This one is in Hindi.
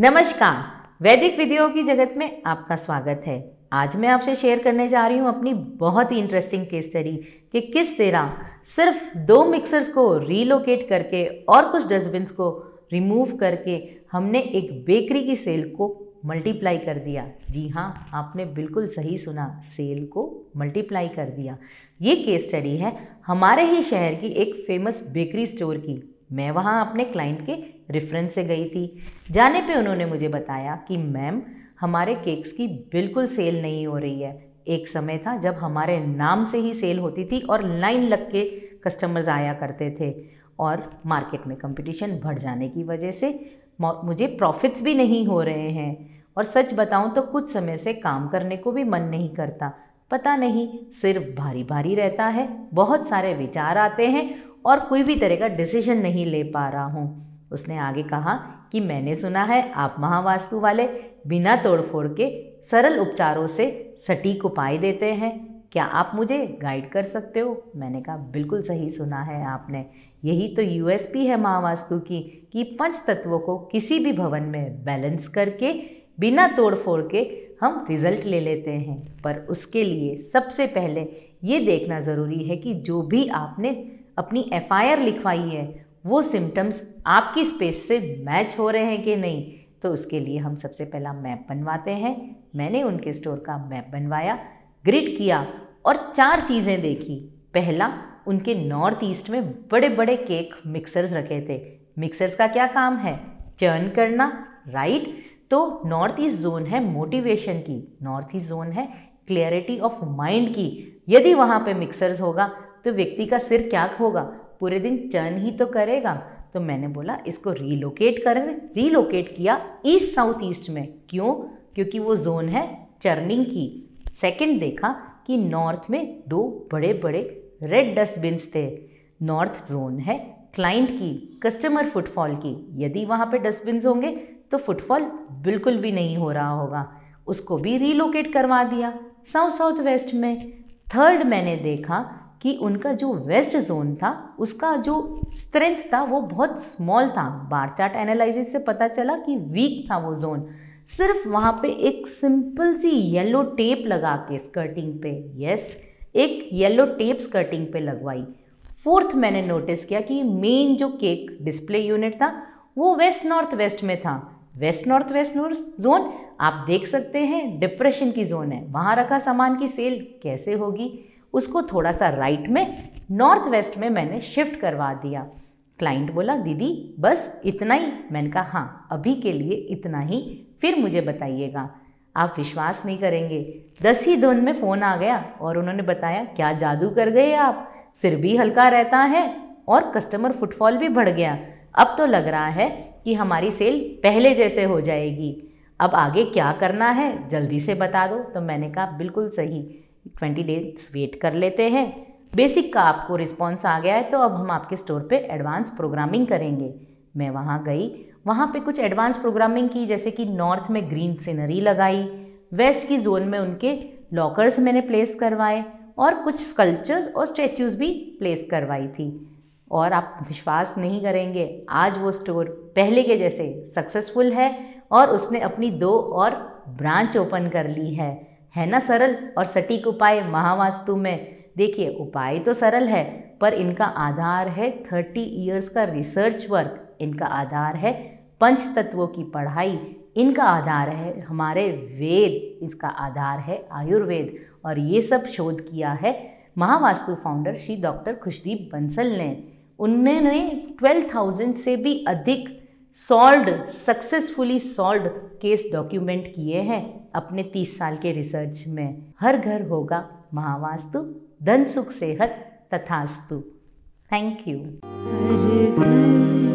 नमस्कार वैदिक विधियों की जगत में आपका स्वागत है आज मैं आपसे शेयर करने जा रही हूँ अपनी बहुत ही इंटरेस्टिंग केस स्टडी कि किस तरह सिर्फ दो मिक्सर्स को रीलोकेट करके और कुछ डस्टबिन्स को रिमूव करके हमने एक बेकरी की सेल को मल्टीप्लाई कर दिया जी हाँ आपने बिल्कुल सही सुना सेल को मल्टीप्लाई कर दिया ये केस स्टडी है हमारे ही शहर की एक फेमस बेकरी स्टोर की मैं वहाँ अपने क्लाइंट के रेफरेंस से गई थी जाने पे उन्होंने मुझे बताया कि मैम हमारे केक्स की बिल्कुल सेल नहीं हो रही है एक समय था जब हमारे नाम से ही सेल होती थी और लाइन लग के कस्टमर्स आया करते थे और मार्केट में कंपटीशन बढ़ जाने की वजह से मुझे प्रॉफिट्स भी नहीं हो रहे हैं और सच बताऊं तो कुछ समय से काम करने को भी मन नहीं करता पता नहीं सिर्फ भारी भारी रहता है बहुत सारे विचार आते हैं और कोई भी तरह का डिसीजन नहीं ले पा रहा हूँ उसने आगे कहा कि मैंने सुना है आप महावास्तु वाले बिना तोड़फोड़ के सरल उपचारों से सटीक उपाय देते हैं क्या आप मुझे गाइड कर सकते हो मैंने कहा बिल्कुल सही सुना है आपने यही तो यूएसपी है महावास्तु की कि पंच तत्वों को किसी भी भवन में बैलेंस करके बिना तोड़ फोड़ के हम रिज़ल्ट ले लेते हैं पर उसके लिए सबसे पहले ये देखना ज़रूरी है कि जो भी आपने अपनी एफ लिखवाई है वो सिम्टम्स आपकी स्पेस से मैच हो रहे हैं कि नहीं तो उसके लिए हम सबसे पहला मैप बनवाते हैं मैंने उनके स्टोर का मैप बनवाया ग्रिड किया और चार चीज़ें देखी पहला उनके नॉर्थ ईस्ट में बड़े बड़े केक मिक्सर्स रखे थे मिक्सर्स का क्या काम है चर्न करना राइट तो नॉर्थ ईस्ट जोन है मोटिवेशन की नॉर्थ ईस्ट जोन है क्लियरिटी ऑफ माइंड की यदि वहाँ पे मिक्सर्स होगा तो व्यक्ति का सिर क्या होगा पूरे दिन चर्न ही तो करेगा तो मैंने बोला इसको रीलोकेट कर रीलोकेट किया ईस्ट साउथ ईस्ट में क्यों क्योंकि वो जोन है चर्निंग की सेकंड देखा कि नॉर्थ में दो बड़े बड़े रेड डस्टबिन्स थे नॉर्थ जोन है क्लाइंट की कस्टमर फुटफॉल की यदि वहाँ पे डस्टबिन होंगे तो फुटफॉल बिल्कुल भी नहीं हो रहा होगा उसको भी रीलोकेट करवा दिया साउथ साउथ वेस्ट में थर्ड मैंने देखा कि उनका जो वेस्ट जोन था उसका जो स्ट्रेंथ था वो बहुत स्मॉल था बार चार्ट एनालिसिस से पता चला कि वीक था वो जोन सिर्फ वहाँ पे एक सिंपल सी येलो टेप लगा के स्कर्टिंग पे यस एक येलो टेप स्कर्टिंग पे लगवाई फोर्थ मैंने नोटिस किया कि मेन जो केक डिस्प्ले यूनिट था वो वेस्ट नॉर्थ वेस्ट में था west north west north zone आप देख सकते हैं डिप्रेशन की जोन है वहाँ रखा सामान की सेल कैसे होगी उसको थोड़ा सा राइट में नॉर्थ वेस्ट में मैंने शिफ्ट करवा दिया क्लाइंट बोला दीदी बस इतना ही मैंने कहा हाँ अभी के लिए इतना ही फिर मुझे बताइएगा आप विश्वास नहीं करेंगे दस ही दिन में फ़ोन आ गया और उन्होंने बताया क्या जादू कर गए आप सिर भी हल्का रहता है और कस्टमर फुटफॉल भी बढ़ गया अब तो लग रहा है कि हमारी सेल पहले जैसे हो जाएगी अब आगे क्या करना है जल्दी से बता दो तो मैंने कहा बिल्कुल सही ट्वेंटी डेज वेट कर लेते हैं बेसिक का आपको रिस्पॉन्स आ गया है तो अब हम आपके स्टोर पे एडवांस प्रोग्रामिंग करेंगे मैं वहाँ गई वहाँ पे कुछ एडवांस प्रोग्रामिंग की जैसे कि नॉर्थ में ग्रीन सीनरी लगाई वेस्ट की जोन में उनके लॉकर्स मैंने प्लेस करवाए और कुछ स्कल्पचर्स और स्टैचूज़ भी प्लेस करवाई थी और आप विश्वास नहीं करेंगे आज वो स्टोर पहले के जैसे सक्सेसफुल है और उसने अपनी दो और ब्रांच ओपन कर ली है है ना सरल और सटीक उपाय महावास्तु में देखिए उपाय तो सरल है पर इनका आधार है थर्टी ईयर्स का रिसर्च वर्क इनका आधार है पंच तत्वों की पढ़ाई इनका आधार है हमारे वेद इसका आधार है आयुर्वेद और ये सब शोध किया है महावास्तु फाउंडर श्री डॉक्टर खुशदीप बंसल ने उन्होंने 12,000 से भी अधिक solve successfully solve case document किए हैं अपने तीस साल के रिसर्च में हर घर होगा महावास्तु धन सुख सेहत तथास्तु थैंक यू